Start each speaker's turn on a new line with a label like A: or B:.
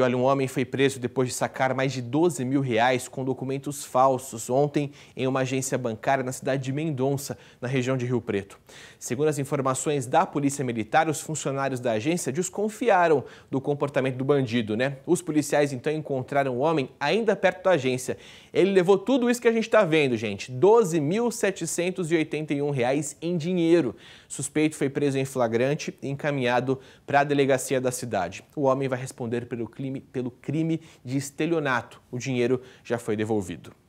A: olha, um homem foi preso depois de sacar mais de 12 mil reais com documentos falsos ontem em uma agência bancária na cidade de Mendonça, na região de Rio Preto. Segundo as informações da Polícia Militar, os funcionários da agência desconfiaram do comportamento do bandido, né? Os policiais então encontraram o homem ainda perto da agência. Ele levou tudo isso que a gente está vendo, gente: 12.781 reais em dinheiro. Suspeito foi preso em flagrante e encaminhado para a delegacia da cidade. O homem vai responder pelo crime crime, pelo crime de estelionato. O dinheiro já foi devolvido.